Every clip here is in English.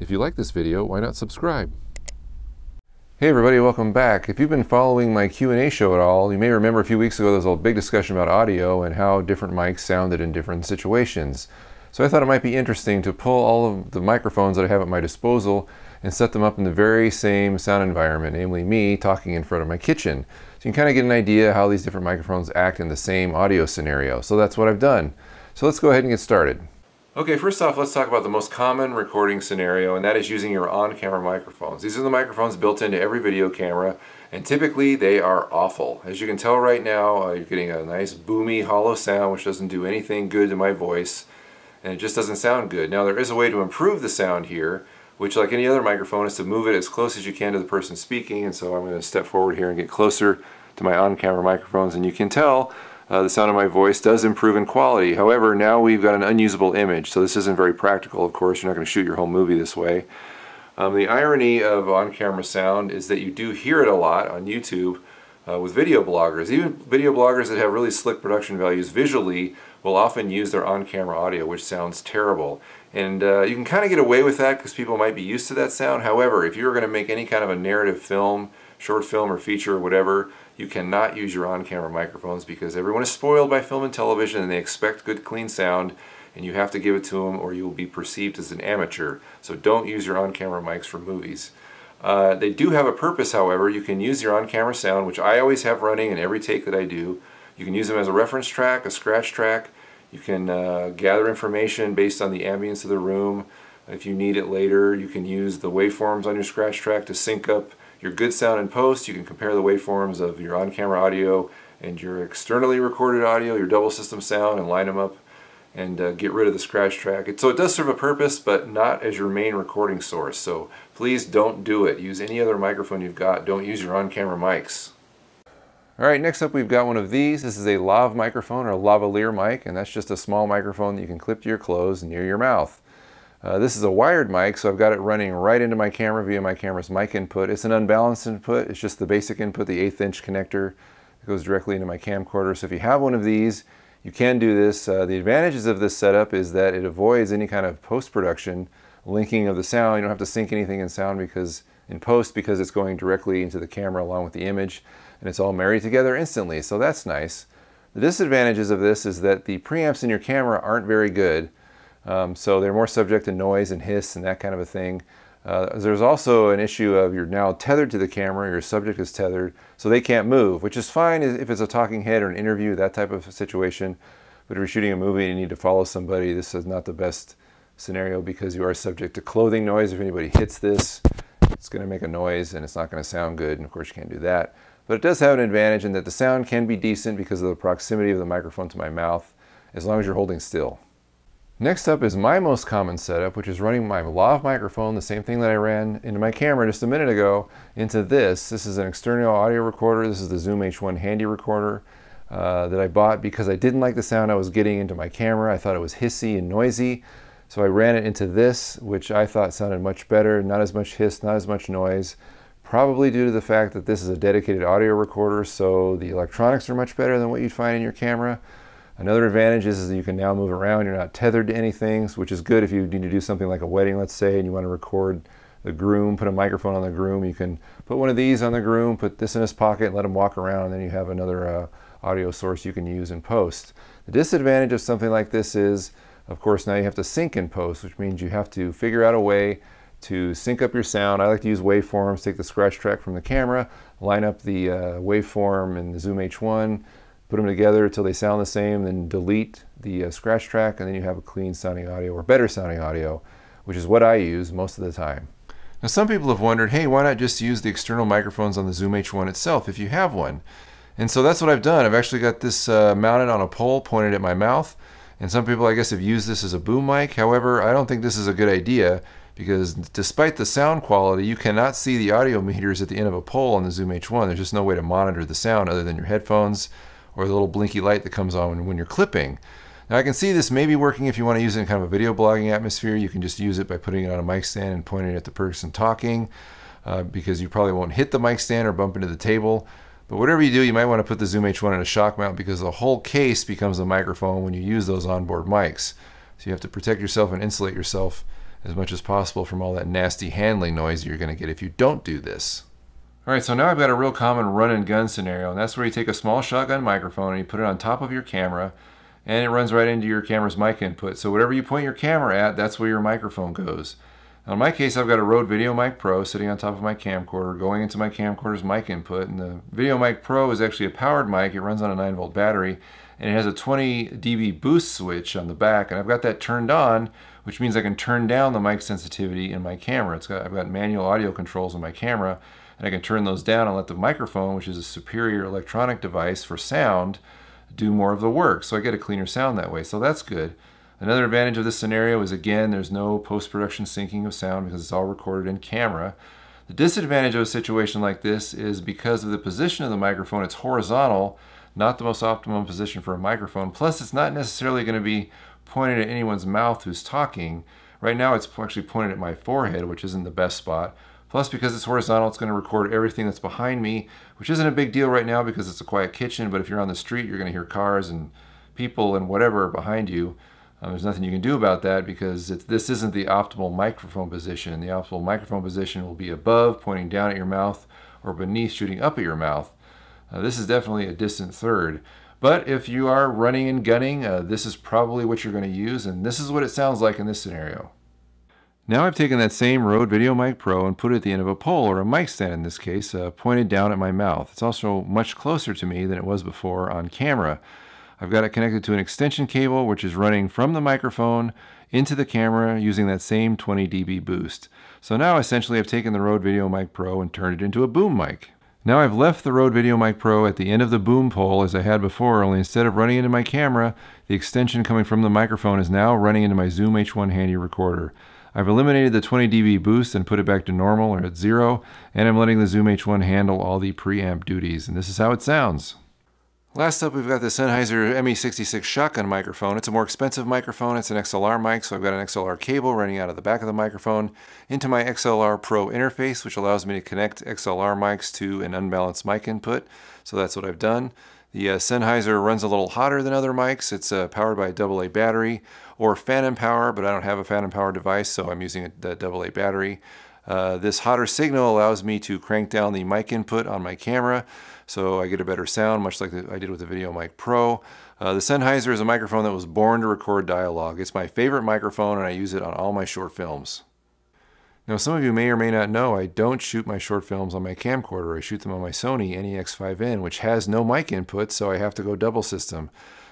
If you like this video, why not subscribe? Hey everybody, welcome back. If you've been following my Q&A show at all, you may remember a few weeks ago there was a big discussion about audio and how different mics sounded in different situations. So I thought it might be interesting to pull all of the microphones that I have at my disposal and set them up in the very same sound environment, namely me talking in front of my kitchen. So you can kind of get an idea how these different microphones act in the same audio scenario. So that's what I've done. So let's go ahead and get started. Okay, first off, let's talk about the most common recording scenario, and that is using your on-camera microphones. These are the microphones built into every video camera, and typically they are awful. As you can tell right now, uh, you're getting a nice boomy, hollow sound, which doesn't do anything good to my voice, and it just doesn't sound good. Now, there is a way to improve the sound here, which like any other microphone is to move it as close as you can to the person speaking, and so I'm going to step forward here and get closer to my on-camera microphones, and you can tell uh, the sound of my voice does improve in quality. However, now we've got an unusable image, so this isn't very practical, of course. You're not going to shoot your whole movie this way. Um, the irony of on-camera sound is that you do hear it a lot on YouTube uh, with video bloggers. Even video bloggers that have really slick production values visually will often use their on-camera audio, which sounds terrible. And uh, you can kind of get away with that because people might be used to that sound. However, if you're going to make any kind of a narrative film, short film or feature or whatever, you cannot use your on-camera microphones because everyone is spoiled by film and television and they expect good clean sound and you have to give it to them or you'll be perceived as an amateur. So don't use your on-camera mics for movies. Uh, they do have a purpose, however. You can use your on-camera sound, which I always have running in every take that I do. You can use them as a reference track, a scratch track. You can uh, gather information based on the ambience of the room. If you need it later, you can use the waveforms on your scratch track to sync up your good sound in post. You can compare the waveforms of your on-camera audio and your externally recorded audio, your double system sound, and line them up and uh, get rid of the scratch track. It, so it does serve a purpose, but not as your main recording source. So please don't do it. Use any other microphone you've got. Don't use your on-camera mics. All right, next up we've got one of these. This is a lav microphone or lavalier mic, and that's just a small microphone that you can clip to your clothes near your mouth. Uh, this is a wired mic, so I've got it running right into my camera via my camera's mic input. It's an unbalanced input. It's just the basic input, the eighth inch connector that goes directly into my camcorder. So if you have one of these, you can do this. Uh, the advantages of this setup is that it avoids any kind of post-production linking of the sound. You don't have to sync anything in sound because in post because it's going directly into the camera along with the image and it's all married together instantly. So that's nice. The disadvantages of this is that the preamps in your camera aren't very good. Um, so they're more subject to noise and hiss and that kind of a thing. Uh, there's also an issue of you're now tethered to the camera, your subject is tethered, so they can't move, which is fine if it's a talking head or an interview, that type of situation. But if you're shooting a movie and you need to follow somebody, this is not the best scenario because you are subject to clothing noise. If anybody hits this, it's going to make a noise and it's not going to sound good, and of course you can't do that. But it does have an advantage in that the sound can be decent because of the proximity of the microphone to my mouth, as long as you're holding still. Next up is my most common setup, which is running my lav microphone, the same thing that I ran into my camera just a minute ago, into this. This is an external audio recorder. This is the Zoom H1 Handy Recorder uh, that I bought because I didn't like the sound I was getting into my camera. I thought it was hissy and noisy. So I ran it into this, which I thought sounded much better, not as much hiss, not as much noise, probably due to the fact that this is a dedicated audio recorder, so the electronics are much better than what you'd find in your camera. Another advantage is, is that you can now move around. You're not tethered to anything, which is good if you need to do something like a wedding, let's say, and you want to record the groom, put a microphone on the groom. You can put one of these on the groom, put this in his pocket, let him walk around, and then you have another uh, audio source you can use in post. The disadvantage of something like this is, of course, now you have to sync in post, which means you have to figure out a way to sync up your sound. I like to use waveforms, take the scratch track from the camera, line up the uh, waveform in the Zoom H1, put them together until they sound the same, then delete the uh, scratch track, and then you have a clean sounding audio or better sounding audio, which is what I use most of the time. Now, some people have wondered, hey, why not just use the external microphones on the Zoom H1 itself if you have one? And so that's what I've done. I've actually got this uh, mounted on a pole pointed at my mouth. And some people, I guess, have used this as a boom mic. However, I don't think this is a good idea because despite the sound quality, you cannot see the audio meters at the end of a pole on the Zoom H1. There's just no way to monitor the sound other than your headphones or the little blinky light that comes on when, you're clipping. Now I can see this may be working if you want to use it in kind of a video blogging atmosphere. You can just use it by putting it on a mic stand and pointing it at the person talking uh, because you probably won't hit the mic stand or bump into the table. But whatever you do, you might want to put the Zoom H1 in a shock mount because the whole case becomes a microphone when you use those onboard mics. So you have to protect yourself and insulate yourself as much as possible from all that nasty handling noise you're going to get if you don't do this. All right, so now I've got a real common run and gun scenario, and that's where you take a small shotgun microphone and you put it on top of your camera, and it runs right into your camera's mic input. So whatever you point your camera at, that's where your microphone goes. Now in my case, I've got a Rode VideoMic Pro sitting on top of my camcorder, going into my camcorder's mic input, and the VideoMic Pro is actually a powered mic. It runs on a 9-volt battery, and it has a 20 dB boost switch on the back, and I've got that turned on, which means I can turn down the mic sensitivity in my camera. It's got, I've got manual audio controls on my camera, and I can turn those down and let the microphone, which is a superior electronic device for sound, do more of the work. So I get a cleaner sound that way, so that's good. Another advantage of this scenario is again, there's no post-production syncing of sound because it's all recorded in camera. The disadvantage of a situation like this is because of the position of the microphone, it's horizontal, not the most optimum position for a microphone. Plus, it's not necessarily going to be pointed at anyone's mouth who's talking. Right now, it's actually pointed at my forehead, which isn't the best spot. Plus, because it's horizontal, it's going to record everything that's behind me, which isn't a big deal right now because it's a quiet kitchen, but if you're on the street, you're going to hear cars and people and whatever behind you. Um, there's nothing you can do about that because this isn't the optimal microphone position. The optimal microphone position will be above, pointing down at your mouth, or beneath, shooting up at your mouth. Uh, this is definitely a distant third. But if you are running and gunning, uh, this is probably what you're going to use, and this is what it sounds like in this scenario. Now I've taken that same Rode VideoMic Pro and put it at the end of a pole, or a mic stand in this case, uh, pointed down at my mouth. It's also much closer to me than it was before on camera. I've got it connected to an extension cable which is running from the microphone into the camera using that same 20 dB boost. So now essentially I've taken the Rode VideoMic Pro and turned it into a boom mic. Now I've left the Rode VideoMic Pro at the end of the boom pole as I had before, only instead of running into my camera, the extension coming from the microphone is now running into my Zoom H1 handy recorder. I've eliminated the 20 dB boost and put it back to normal or at zero, and I'm letting the Zoom H1 handle all the preamp duties, and this is how it sounds. Last up, we've got the Sennheiser ME66 shotgun microphone. It's a more expensive microphone. It's an XLR mic, so I've got an XLR cable running out of the back of the microphone into my XLR Pro interface, which allows me to connect XLR mics to an unbalanced mic input. So that's what I've done. The uh, Sennheiser runs a little hotter than other mics. It's uh, powered by a AA battery or phantom power, but I don't have a phantom power device, so I'm using a, the AA battery. Uh, this hotter signal allows me to crank down the mic input on my camera so I get a better sound, much like I did with the VideoMic Pro. Uh, the Sennheiser is a microphone that was born to record dialogue. It's my favorite microphone and I use it on all my short films. Now some of you may or may not know I don't shoot my short films on my camcorder. I shoot them on my Sony NEX5N which has no mic input so I have to go double system.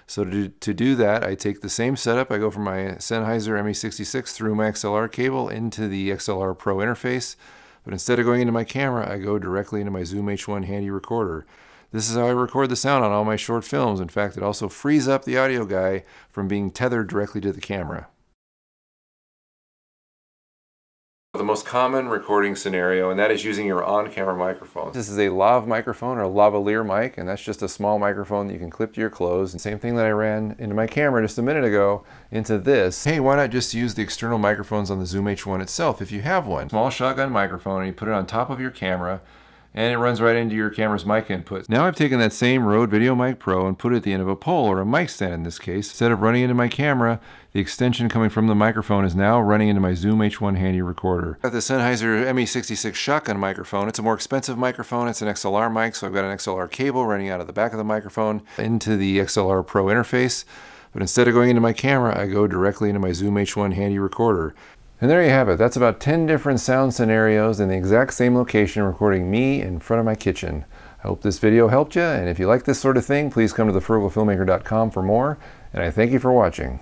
So to, to do that, I take the same setup. I go from my Sennheiser ME66 through my XLR cable into the XLR Pro interface. But instead of going into my camera, I go directly into my Zoom H1 handy recorder. This is how I record the sound on all my short films. In fact, it also frees up the audio guy from being tethered directly to the camera. The most common recording scenario, and that is using your on-camera microphone. This is a lav microphone or a lavalier mic, and that's just a small microphone that you can clip to your clothes. And same thing that I ran into my camera just a minute ago into this. Hey, why not just use the external microphones on the Zoom H1 itself if you have one? Small shotgun microphone, and you put it on top of your camera, and it runs right into your camera's mic input. Now I've taken that same Rode VideoMic Pro and put it at the end of a pole or a mic stand in this case. Instead of running into my camera, the extension coming from the microphone is now running into my Zoom H1 handy recorder. I've got the Sennheiser ME66 shotgun microphone. It's a more expensive microphone. It's an XLR mic, so I've got an XLR cable running out of the back of the microphone into the XLR Pro interface. But instead of going into my camera, I go directly into my Zoom H1 handy recorder. And there you have it. That's about 10 different sound scenarios in the exact same location recording me in front of my kitchen. I hope this video helped you, and if you like this sort of thing, please come to thefrugalfilmmaker.com for more, and I thank you for watching.